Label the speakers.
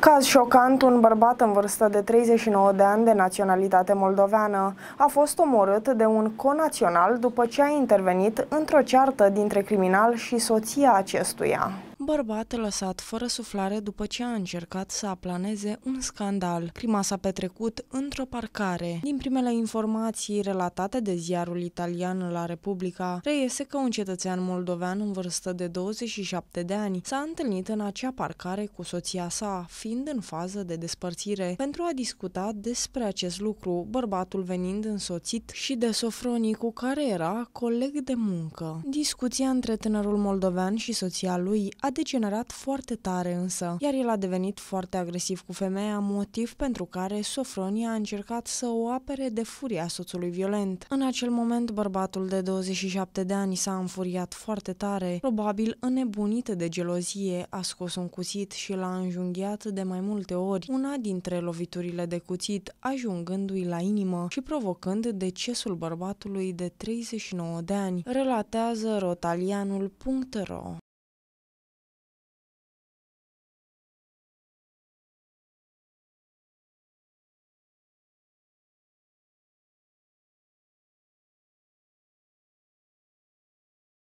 Speaker 1: Caz șocant, un bărbat în vârstă de 39 de ani de naționalitate moldoveană a fost omorât de un conațional după ce a intervenit într-o ceartă dintre criminal și soția acestuia bărbat lăsat fără suflare după ce a încercat să aplaneze un scandal. Crima s-a petrecut într-o parcare. Din primele informații relatate de ziarul italian La Republica, reiese că un cetățean moldovean în vârstă de 27 de ani s-a întâlnit în acea parcare cu soția sa, fiind în fază de despărțire. Pentru a discuta despre acest lucru, bărbatul venind însoțit și de Sofronii cu care era coleg de muncă. Discuția între tânărul moldovean și soția lui a degenerat foarte tare însă, iar el a devenit foarte agresiv cu femeia, motiv pentru care Sofronia a încercat să o apere de furia soțului violent. În acel moment, bărbatul de 27 de ani s-a înfuriat foarte tare, probabil înnebunit de gelozie, a scos un cuțit și l-a înjunghiat de mai multe ori, una dintre loviturile de cuțit, ajungându-i la inimă și provocând decesul bărbatului de 39 de ani, relatează rotalianul.ro.